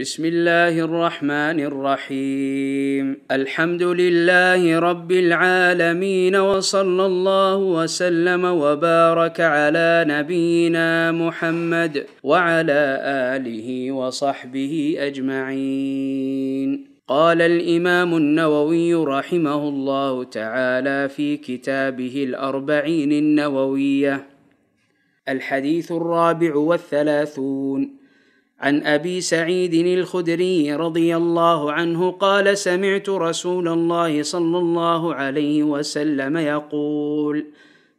بسم الله الرحمن الرحيم الحمد لله رب العالمين وصلى الله وسلم وبارك على نبينا محمد وعلى اله وصحبه اجمعين قال الامام النووي رحمه الله تعالى في كتابه الاربعين النوويه الحديث الرابع والثلاثون عن ابي سعيد الخدري رضي الله عنه قال سمعت رسول الله صلى الله عليه وسلم يقول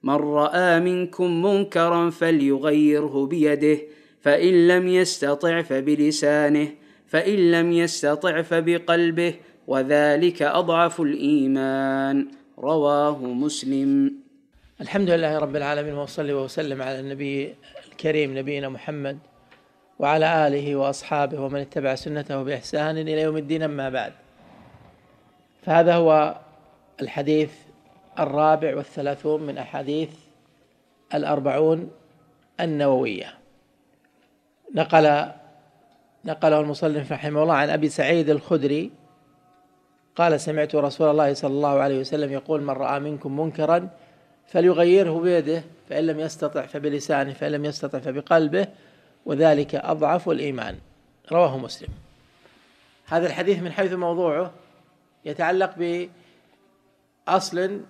من راى منكم منكرا فليغيره بيده فان لم يستطع فبلسانه فان لم يستطع فبقلبه وذلك اضعف الايمان رواه مسلم الحمد لله رب العالمين وصلي وسلم على النبي الكريم نبينا محمد وعلى آله وأصحابه ومن اتبع سنته بإحسان إلى يوم الدين أما بعد فهذا هو الحديث الرابع والثلاثون من أحاديث الأربعون النووية نقل نقله المصلي رحمه الله عن أبي سعيد الخدري قال سمعت رسول الله صلى الله عليه وسلم يقول من رأى منكم منكرا فليغيره بيده فإن لم يستطع فبلسانه فإن لم يستطع فبقلبه وذلك أضعف الإيمان رواه مسلم هذا الحديث من حيث موضوعه يتعلق بأصل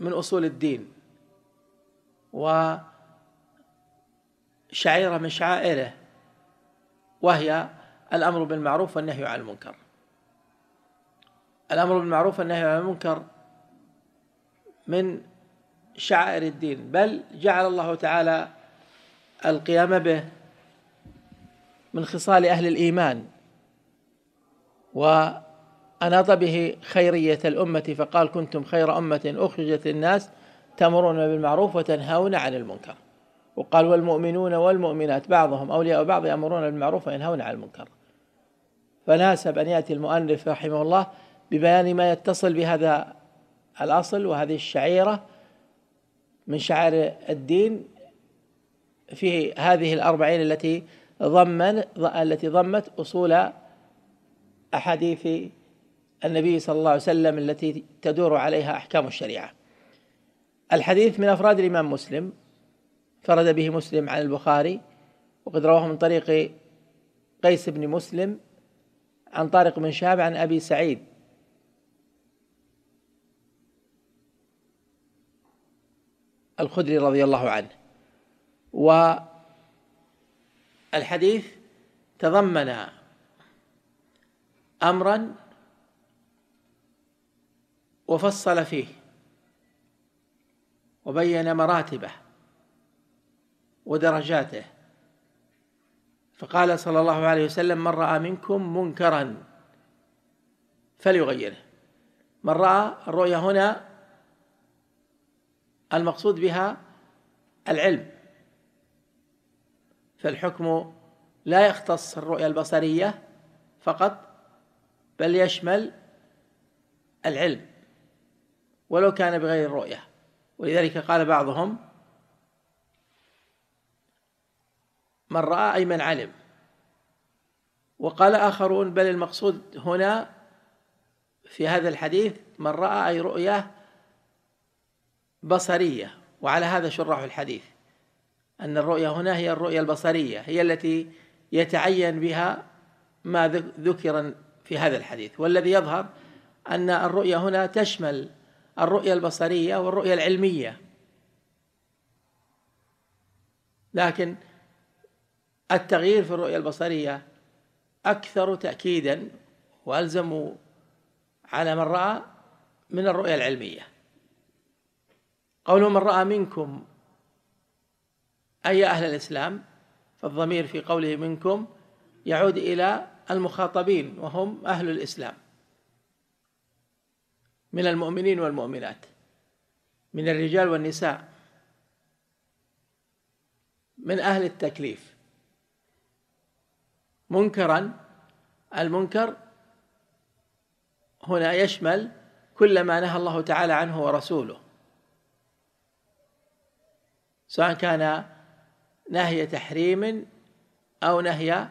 من أصول الدين وشعيرة من شعائره وهي الأمر بالمعروف والنهي عن المنكر الأمر بالمعروف والنهي عن المنكر من شعائر الدين بل جعل الله تعالى القيام به من خصال أهل الإيمان وأناط به خيرية الأمة فقال كنتم خير أمة أخرجت للناس تأمرون بالمعروف وتنهون عن المنكر وقال والمؤمنون والمؤمنات بعضهم أولياء بعض يأمرون بالمعروف وينهون عن المنكر فناسب أن يأتي المؤلف رحمه الله ببيان ما يتصل بهذا الأصل وهذه الشعيرة من شعائر الدين في هذه الأربعين التي ضمن التي ضمت أصول أحاديث النبي صلى الله عليه وسلم التي تدور عليها أحكام الشريعة الحديث من أفراد الإمام مسلم فرد به مسلم عن البخاري وقد رواه من طريق قيس بن مسلم عن طارق بن شهاب عن أبي سعيد الخدري رضي الله عنه والحديث تضمن امرا وفصل فيه وبين مراتبه ودرجاته فقال صلى الله عليه وسلم من راى منكم منكرا فليغيره من راى الرؤيا هنا المقصود بها العلم فالحكم لا يختص الرؤيا البصرية فقط بل يشمل العلم ولو كان بغير الرؤية ولذلك قال بعضهم من رأى أي من علم وقال آخرون بل المقصود هنا في هذا الحديث من رأى أي رؤية بصرية وعلى هذا شرح الحديث أن الرؤية هنا هي الرؤية البصرية هي التي يتعين بها ما ذكر في هذا الحديث والذي يظهر أن الرؤية هنا تشمل الرؤية البصرية والرؤية العلمية لكن التغيير في الرؤية البصرية أكثر تأكيدا وألزم على من رأى من الرؤية العلمية قول من رأى منكم أي أهل الإسلام فالضمير في قوله منكم يعود إلى المخاطبين وهم أهل الإسلام من المؤمنين والمؤمنات من الرجال والنساء من أهل التكليف منكرا المنكر هنا يشمل كل ما نهى الله تعالى عنه ورسوله سواء كان نهي تحريم أو نهي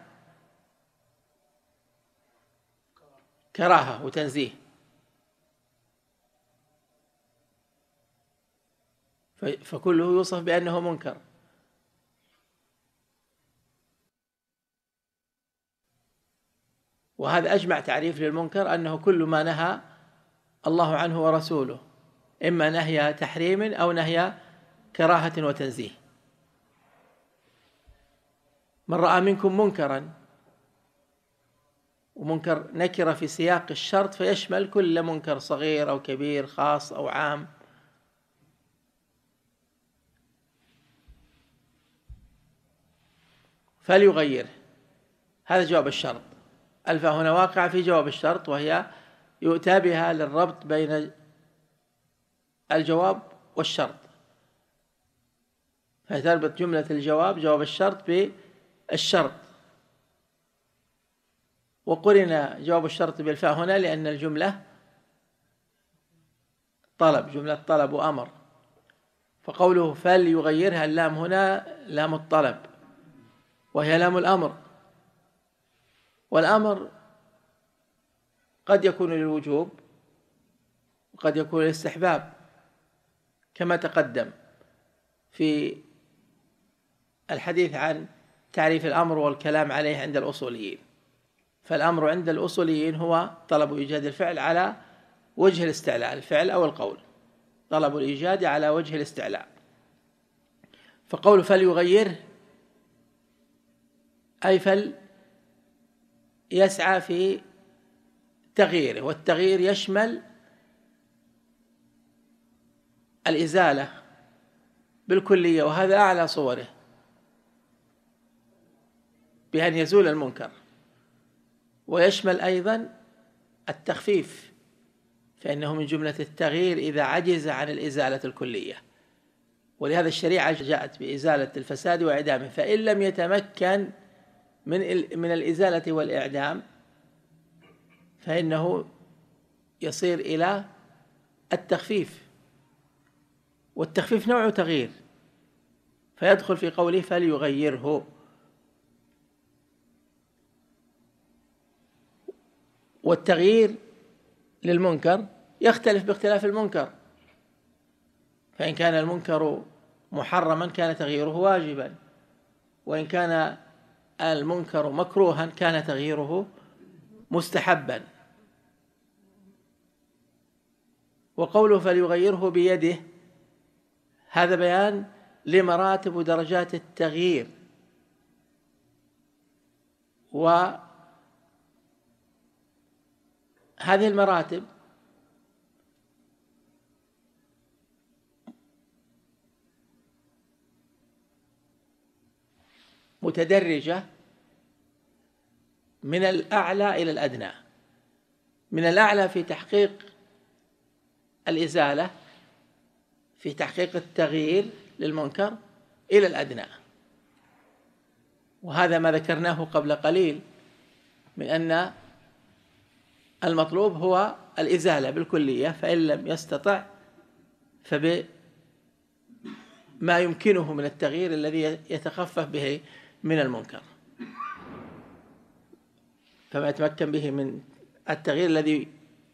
كراهة وتنزيه فكله يوصف بأنه منكر وهذا أجمع تعريف للمنكر أنه كل ما نهى الله عنه ورسوله إما نهي تحريم أو نهي كراهة وتنزيه من رأى منكم منكرا ومنكر نكرة في سياق الشرط فيشمل كل منكر صغير أو كبير خاص أو عام فليغيره هذا جواب الشرط الفا هنا واقعة في جواب الشرط وهي يؤتى بها للربط بين الجواب والشرط فتربط جملة الجواب جواب الشرط ب الشرط وقرن جواب الشرط بالفاء هنا لأن الجملة طلب جملة طلب وأمر فقوله فليغيرها اللام هنا لام الطلب وهي لام الأمر والأمر قد يكون للوجوب وقد يكون للاستحباب كما تقدم في الحديث عن تعريف الأمر والكلام عليه عند الأصوليين فالأمر عند الأصوليين هو طلب إيجاد الفعل على وجه الاستعلاء الفعل أو القول طلب الإيجاد على وجه الاستعلاء فقول فليغيره أي فل يسعى في تغييره والتغيير يشمل الإزالة بالكلية وهذا أعلى صوره بأن يزول المنكر ويشمل أيضا التخفيف فإنه من جملة التغيير إذا عجز عن الإزالة الكلية ولهذا الشريعة جاءت بإزالة الفساد وإعدامه فإن لم يتمكن من من الإزالة والإعدام فإنه يصير إلى التخفيف والتخفيف نوع تغيير فيدخل في قوله فليغيره والتغيير للمنكر يختلف باختلاف المنكر فإن كان المنكر محرما كان تغييره واجبا وإن كان المنكر مكروها كان تغييره مستحبا وقوله فليغيره بيده هذا بيان لمراتب ودرجات التغيير و هذه المراتب متدرجة من الأعلى إلى الأدنى من الأعلى في تحقيق الإزالة في تحقيق التغيير للمنكر إلى الأدنى وهذا ما ذكرناه قبل قليل من أن المطلوب هو الإزالة بالكلية فإن لم يستطع فبما يمكنه من التغيير الذي يتخفف به من المنكر فما يتمكن به من التغيير الذي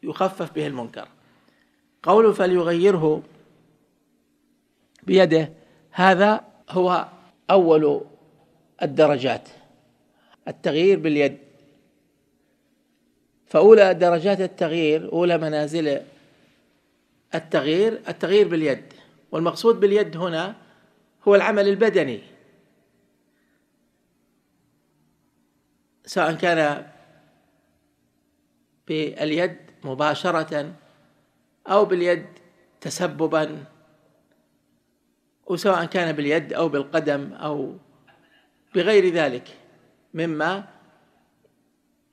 يخفف به المنكر قوله فليغيره بيده هذا هو أول الدرجات التغيير باليد فأولى درجات التغيير أولى منازل التغيير التغيير باليد والمقصود باليد هنا هو العمل البدني سواء كان باليد مباشرة أو باليد تسببا وسواء كان باليد أو بالقدم أو بغير ذلك مما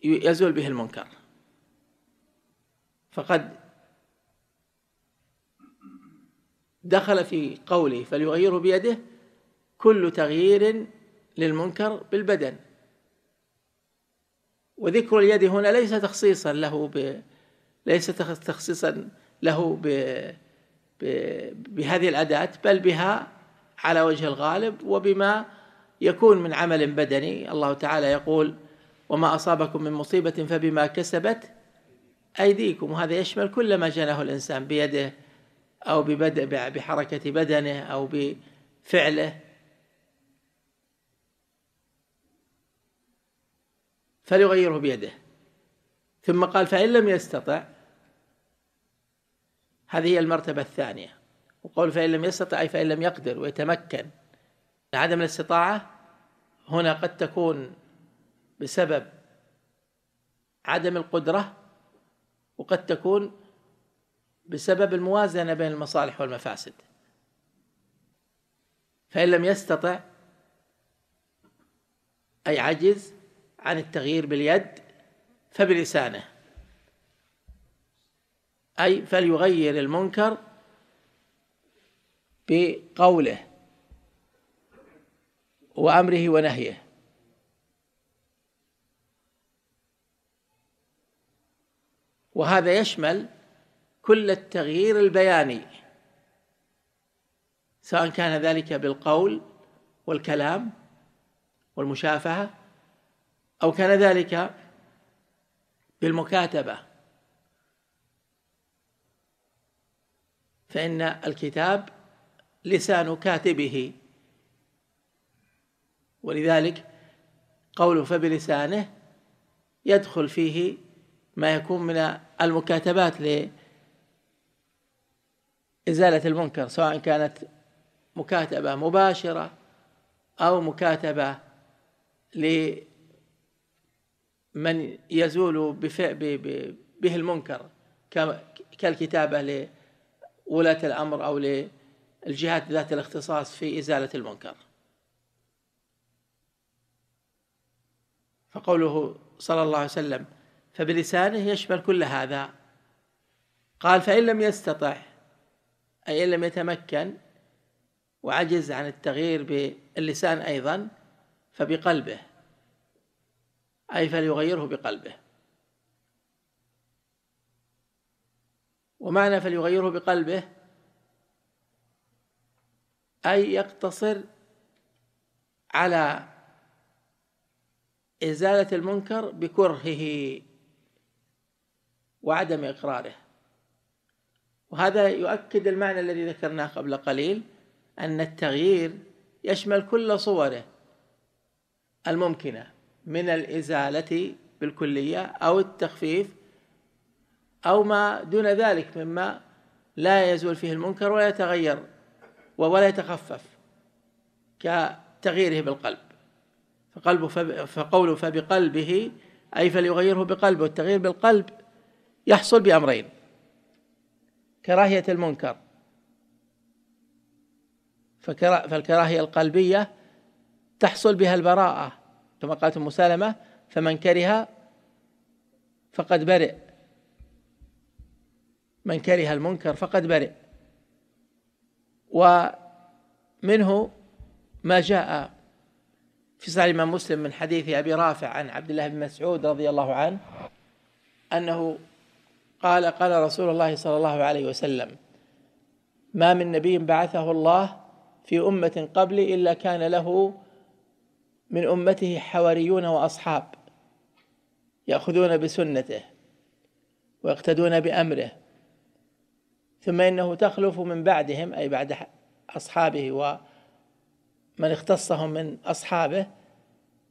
يزول به المنكر فقد دخل في قوله فليغيره بيده كل تغيير للمنكر بالبدن وذكر اليد هنا ليس تخصيصا له ب... ليس تخصيصا له ب... ب... بهذه الأداة بل بها على وجه الغالب وبما يكون من عمل بدني الله تعالى يقول وما أصابكم من مصيبة فبما كسبت أيديكم وهذا يشمل كل ما جناه الإنسان بيده أو ببدء بحركة بدنه أو بفعله فليغيره بيده ثم قال فإن لم يستطع هذه هي المرتبة الثانية وقول فإن لم يستطع أي فإن لم يقدر ويتمكن عدم الاستطاعة هنا قد تكون بسبب عدم القدرة وقد تكون بسبب الموازنة بين المصالح والمفاسد فإن لم يستطع أي عجز عن التغيير باليد فبلسانه أي فليغير المنكر بقوله وأمره ونهيه وهذا يشمل كل التغيير البياني سواء كان ذلك بالقول والكلام والمشافهة أو كان ذلك بالمكاتبة فإن الكتاب لسان كاتبه ولذلك قوله فبلسانه يدخل فيه ما يكون من المكاتبات لإزالة المنكر سواء كانت مكاتبة مباشرة أو مكاتبة لمن يزول به المنكر كالكتابة لولاة الأمر أو للجهات ذات الاختصاص في إزالة المنكر فقوله صلى الله عليه وسلم فبلسانه يشمل كل هذا قال فإن لم يستطع أي إن لم يتمكن وعجز عن التغيير باللسان أيضا فبقلبه أي فليغيره بقلبه ومعنى فليغيره بقلبه أي يقتصر على إزالة المنكر بكرهه وعدم إقراره وهذا يؤكد المعنى الذي ذكرناه قبل قليل أن التغيير يشمل كل صوره الممكنة من الإزالة بالكلية أو التخفيف أو ما دون ذلك مما لا يزول فيه المنكر ولا يتغير ولا يتخفف كتغييره بالقلب فقلبه فقوله فبقلبه أي فليغيره بقلبه التغيير بالقلب يحصل بأمرين كراهية المنكر فالكراهية القلبية تحصل بها البراءة كما قالت أم سلمة فمن كره فقد برئ من كره المنكر فقد برئ ومنه ما جاء في صحيح الإمام مسلم من حديث أبي رافع عن عبد الله بن مسعود رضي الله عنه أنه قال قال رسول الله صلى الله عليه وسلم ما من نبي بعثه الله في أمة قبلي إلا كان له من أمته حواريون وأصحاب يأخذون بسنته ويقتدون بأمره ثم إنه تخلف من بعدهم أي بعد أصحابه ومن اختصهم من أصحابه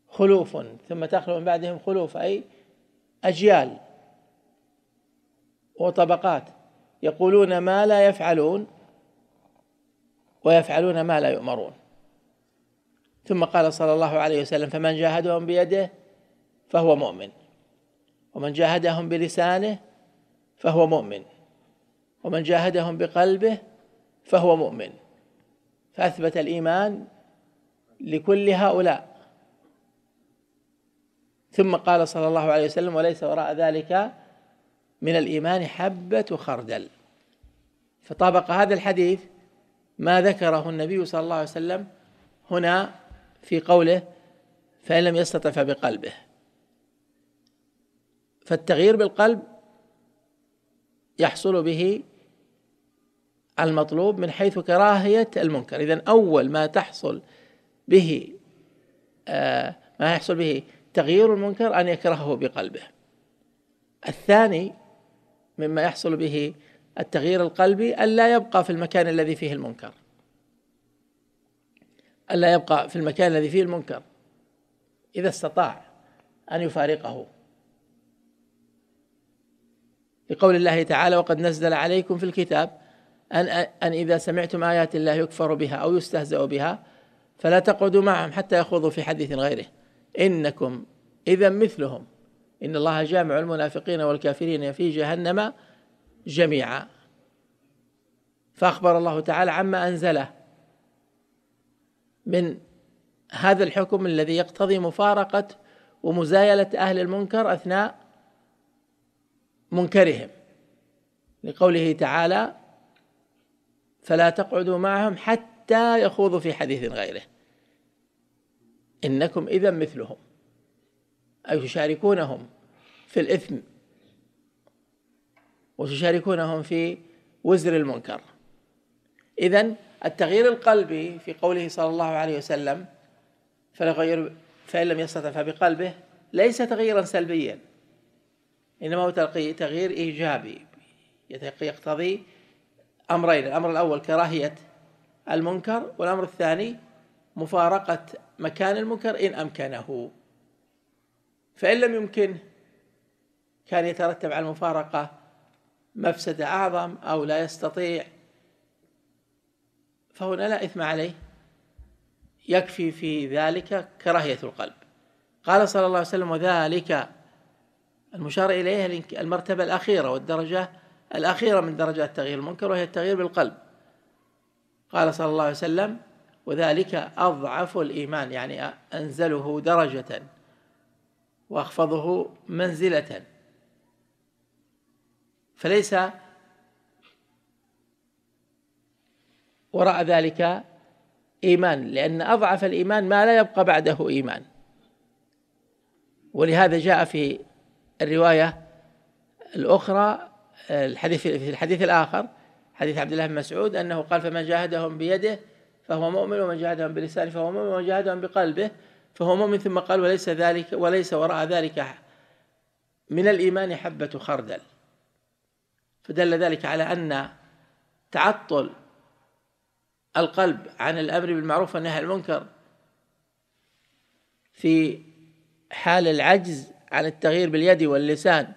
خلوف ثم تخلف من بعدهم خلوف أي أجيال وطبقات يقولون ما لا يفعلون ويفعلون ما لا يؤمرون ثم قال صلى الله عليه وسلم فمن جاهدهم بيده فهو مؤمن ومن جاهدهم بلسانه فهو مؤمن ومن جاهدهم بقلبه فهو مؤمن فأثبت الإيمان لكل هؤلاء ثم قال صلى الله عليه وسلم وليس وراء ذلك من الإيمان حبة خردل فطابق هذا الحديث ما ذكره النبي صلى الله عليه وسلم هنا في قوله فإن لم يستطع فبقلبه فالتغيير بالقلب يحصل به المطلوب من حيث كراهية المنكر إذن أول ما تحصل به آه، ما يحصل به تغيير المنكر أن يكرهه بقلبه الثاني مما يحصل به التغيير القلبي ألا يبقى في المكان الذي فيه المنكر ألا يبقى في المكان الذي فيه المنكر إذا استطاع أن يفارقه لقول الله تعالى وقد نزل عليكم في الكتاب أن أن إذا سمعتم آيات الله يكفر بها أو يستهزأ بها فلا تقعدوا معهم حتى يخوضوا في حديث غيره إنكم إذا مثلهم إن الله جامع المنافقين والكافرين في جهنم جميعا فأخبر الله تعالى عما أنزله من هذا الحكم الذي يقتضي مفارقة ومزايلة أهل المنكر أثناء منكرهم لقوله تعالى فلا تقعدوا معهم حتى يخوضوا في حديث غيره إنكم إذا مثلهم أي تشاركونهم في الإثم وتشاركونهم في وزر المنكر إذا التغيير القلبي في قوله صلى الله عليه وسلم فلغير فإن لم يستطع فبقلبه ليس تغييرا سلبيا إنما هو تغيير إيجابي يقتضي أمرين الأمر الأول كراهية المنكر والأمر الثاني مفارقة مكان المنكر إن أمكنه فإن لم يمكنه كان يترتب على المفارقة مفسدة أعظم أو لا يستطيع فهنا لا إثم عليه يكفي في ذلك كراهية القلب قال صلى الله عليه وسلم وذلك المشار إليها المرتبة الأخيرة والدرجة الأخيرة من درجات تغيير المنكر وهي التغيير بالقلب قال صلى الله عليه وسلم وذلك أضعف الإيمان يعني أنزله درجة وأخفضه منزلة فليس وراء ذلك إيمان لأن أضعف الإيمان ما لا يبقى بعده إيمان ولهذا جاء في الرواية الأخرى الحديث في الحديث الآخر حديث عبد الله بن مسعود أنه قال فمن جاهدهم بيده فهو مؤمن ومن جاهدهم بلسانه فهو مؤمن ومن جاهدهم بقلبه فهو مؤمن ثم قال وليس ذلك وليس وراء ذلك من الإيمان حبة خردل فدل ذلك على أن تعطل القلب عن الأمر بالمعروف والنهي عن المنكر في حال العجز عن التغيير باليد واللسان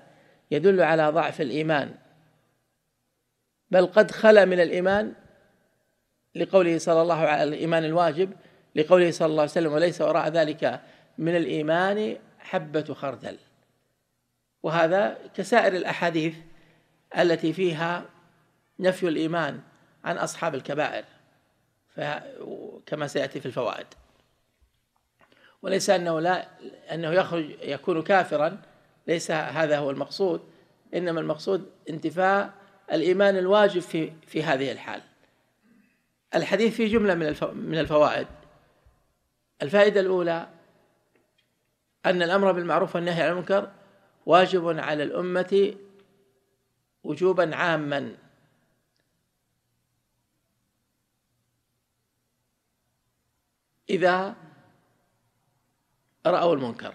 يدل على ضعف الإيمان بل قد خلا من الإيمان لقوله صلى الله عليه وسلم الإيمان الواجب لقوله صلى الله عليه وسلم وليس وراء ذلك من الإيمان حبة خردل وهذا كسائر الأحاديث التي فيها نفي الإيمان عن أصحاب الكبائر كما سيأتي في الفوائد وليس أنه, لا أنه يخرج يكون كافرا ليس هذا هو المقصود إنما المقصود انتفاء الإيمان الواجب في, في هذه الحال الحديث فيه جملة من الفوائد الفائدة الأولى أن الأمر بالمعروف والنهي عن المنكر واجب على الأمة وجوبا عاما إذا رأوا المنكر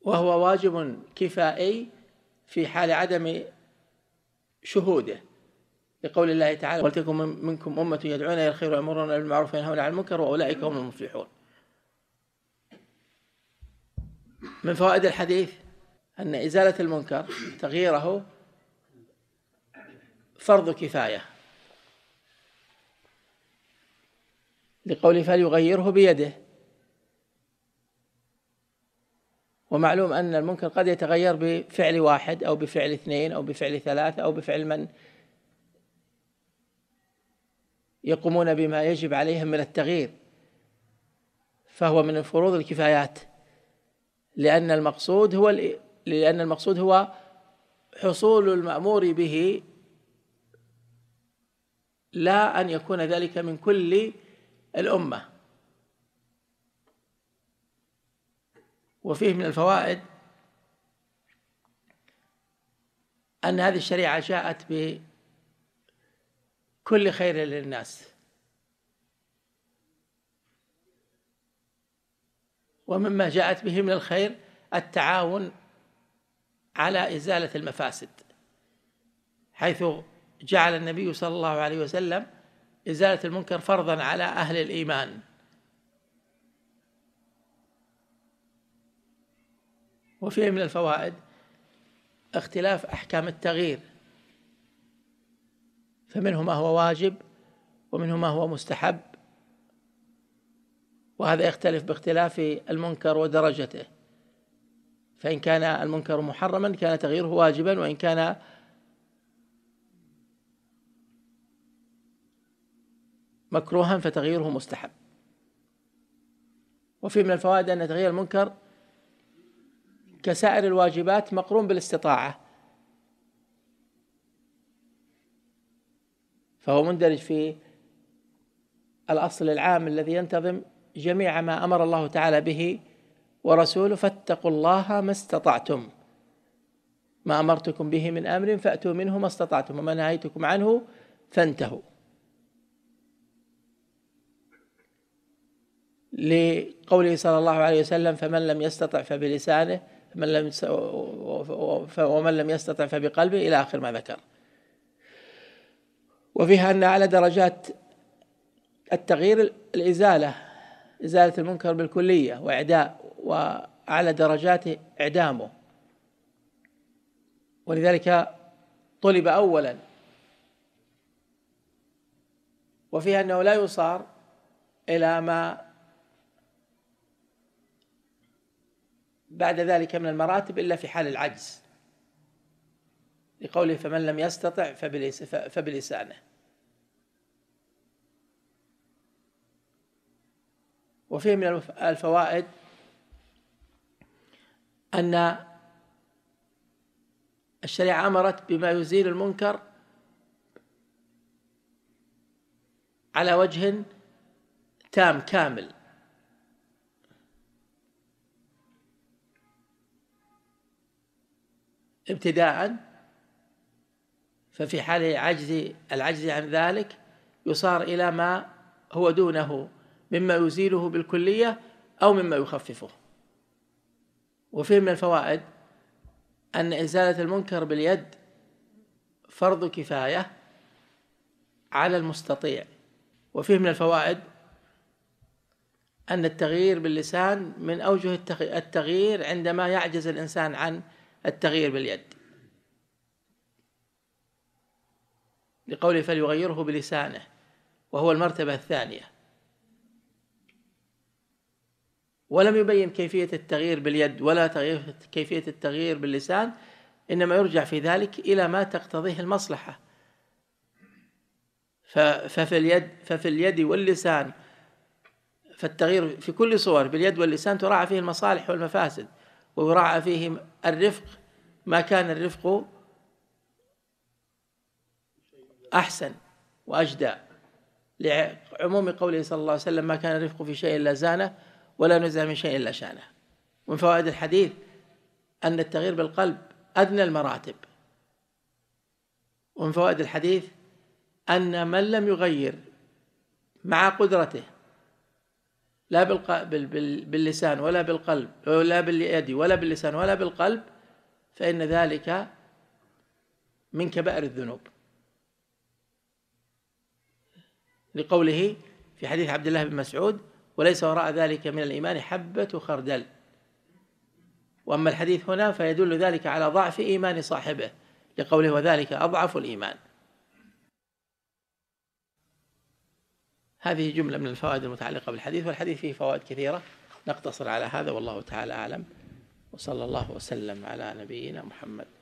وهو واجب كفائي في حال عدم شهوده لقول الله تعالى ولتكن منكم أمة يدعون إلى الخير ويأمرون بالمعروف وينهون عن المنكر وأولئك هم المفلحون من فوائد الحديث أن إزالة المنكر تغييره فرض كفاية لقول فليغيره بيده ومعلوم أن المنكر قد يتغير بفعل واحد أو بفعل اثنين أو بفعل ثلاثة أو بفعل من يقومون بما يجب عليهم من التغيير فهو من فروض الكفايات لأن المقصود هو لأن المقصود هو حصول المأمور به لا أن يكون ذلك من كل الأمة وفيه من الفوائد أن هذه الشريعة جاءت بكل خير للناس ومما جاءت به من الخير التعاون على إزالة المفاسد حيث جعل النبي صلى الله عليه وسلم إزالة المنكر فرضا على أهل الإيمان وفيه من الفوائد اختلاف أحكام التغيير فمنه ما هو واجب ومنه ما هو مستحب وهذا يختلف باختلاف المنكر ودرجته فإن كان المنكر محرما كان تغييره واجبا وإن كان مكروها فتغييره مستحب وفي من الفوائد أن تغيير المنكر كسائر الواجبات مقرون بالاستطاعة فهو مندرج في الأصل العام الذي ينتظم جميع ما أمر الله تعالى به ورسوله فاتقوا الله ما استطعتم ما أمرتكم به من أمر فأتوا منه ما استطعتم وما نهيتكم عنه فانتهوا لقوله صلى الله عليه وسلم فمن لم يستطع فبلسانه من لم ومن لم يستطع فبقلبه إلى آخر ما ذكر وفيها أن على درجات التغيير الإزالة إزالة المنكر بالكلية وإعداء وأعلى درجاته إعدامه ولذلك طلب أولا وفيها أنه لا يصار إلى ما بعد ذلك من المراتب إلا في حال العجز لقوله فمن لم يستطع فبلسانه وفيه من الفوائد أن الشريعة أمرت بما يزيل المنكر على وجه تام كامل ابتداء ففي حال عجز العجز عن ذلك يصار إلى ما هو دونه مما يزيله بالكلية أو مما يخففه وفيه من الفوائد أن إزالة المنكر باليد فرض كفاية على المستطيع وفيه من الفوائد أن التغيير باللسان من أوجه التغيير عندما يعجز الإنسان عن التغيير باليد لقوله فليغيره بلسانه وهو المرتبة الثانية ولم يبين كيفية التغيير باليد ولا كيفية التغيير باللسان إنما يرجع في ذلك إلى ما تقتضيه المصلحة ففي اليد ففي اليد واللسان فالتغيير في كل صور باليد واللسان تراعى فيه المصالح والمفاسد ويراعى فيهم الرفق ما كان الرفق أحسن وأجدى لعموم قوله صلى الله عليه وسلم ما كان الرفق في شيء إلا زانه ولا نزع من شيء إلا شانه من فوائد الحديث أن التغيير بالقلب أدنى المراتب ومن فوائد الحديث أن من لم يغير مع قدرته لا بالق... بال... باللسان ولا بالقلب ولا باليد ولا باللسان ولا بالقلب فإن ذلك من كبائر الذنوب لقوله في حديث عبد الله بن مسعود وليس وراء ذلك من الإيمان حبة خردل وأما الحديث هنا فيدل ذلك على ضعف إيمان صاحبه لقوله وذلك أضعف الإيمان هذه جملة من الفوائد المتعلقة بالحديث والحديث فيه فوائد كثيرة نقتصر على هذا والله تعالى أعلم وصلى الله وسلم على نبينا محمد